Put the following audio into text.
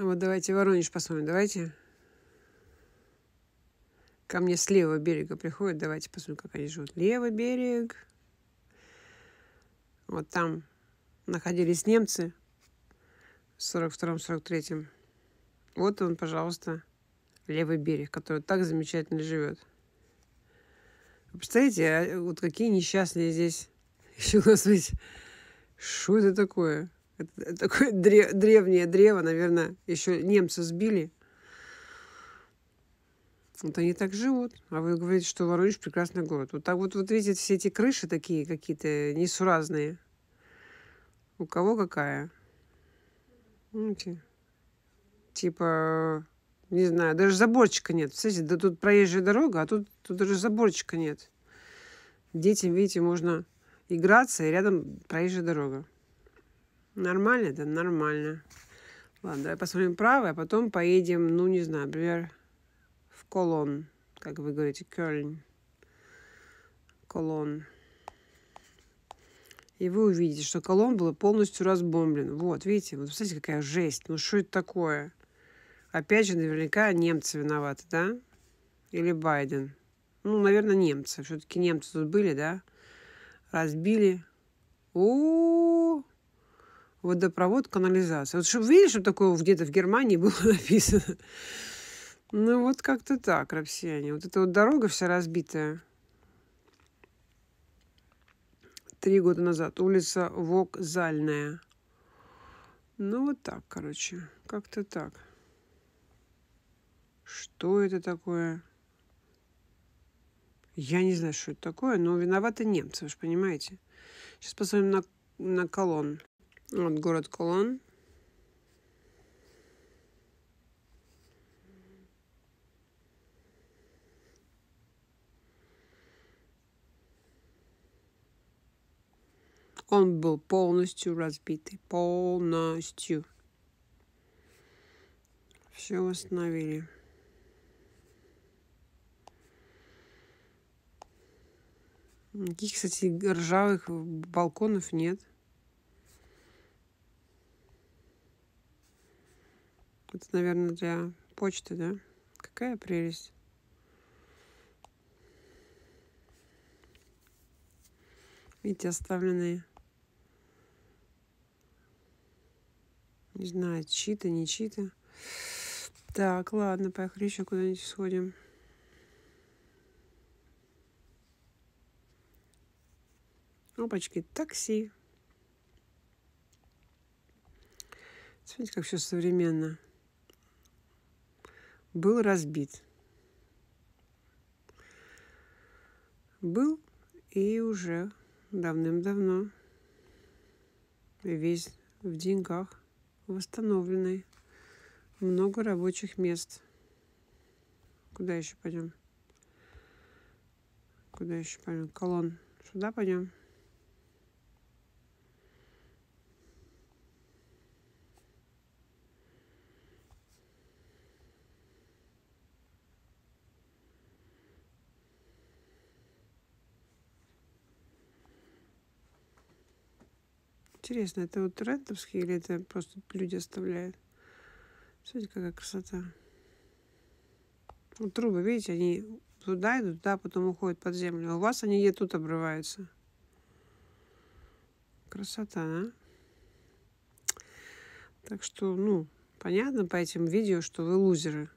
А Вот давайте Воронеж посмотрим. Давайте. Ко мне с левого берега приходят. Давайте посмотрим, как они живут. Левый берег. Вот там находились немцы в 42-43. Вот он, пожалуйста, левый берег, который так замечательно живет. представляете, а, вот какие несчастные здесь. Еще у нас ведь... Что это такое? Это такое древнее древо, наверное, еще немцы сбили. Вот они так живут. А вы говорите, что Воронеж прекрасный город. Вот так вот, вот видите, все эти крыши такие какие-то несуразные. У кого какая? Знаете, типа, не знаю, даже заборчика нет. Кстати, да тут проезжая дорога, а тут, тут даже заборчика нет. Детям, видите, можно играться, и рядом проезжая дорога. Нормально? Да, нормально. Ладно, давай посмотрим правое, а потом поедем, ну, не знаю, например, в Колон, как вы говорите, Кёльн. Колон. И вы увидите, что Колон был полностью разбомблен. Вот, видите, вот смотрите, какая жесть. Ну, что это такое? Опять же, наверняка немцы виноваты, да? Или Байден? Ну, наверное, немцы. Все-таки немцы тут были, да? Разбили. У-у-у! водопровод, канализация. Вот чтобы видели, что такое где-то в Германии было написано. Ну вот как-то так, россияне. Вот эта вот дорога вся разбитая. Три года назад. Улица Вокзальная. Ну вот так, короче. Как-то так. Что это такое? Я не знаю, что это такое, но виноваты немцы, вы же понимаете. Сейчас посмотрим на, на колонн. Вот город Колон. Он был полностью разбитый. Полностью. Все восстановили. Никаких, кстати, ржавых балконов нет. Это, наверное, для почты, да? Какая прелесть. Видите, оставленные. Не знаю, чьи-то, не чьи-то. Так, ладно, поехали еще куда-нибудь сходим. Опачки, такси. Смотрите, как все современно был разбит. Был и уже давным-давно весь в деньгах, восстановленный, много рабочих мест. Куда еще пойдем? Куда еще пойдем? Колон. Сюда пойдем. Интересно, это вот рентовские или это просто люди оставляют? Смотрите, какая красота. Вот трубы, видите, они туда идут, туда потом уходят под землю. А у вас они где тут обрываются. Красота, да? Так что, ну, понятно по этим видео, что вы лузеры.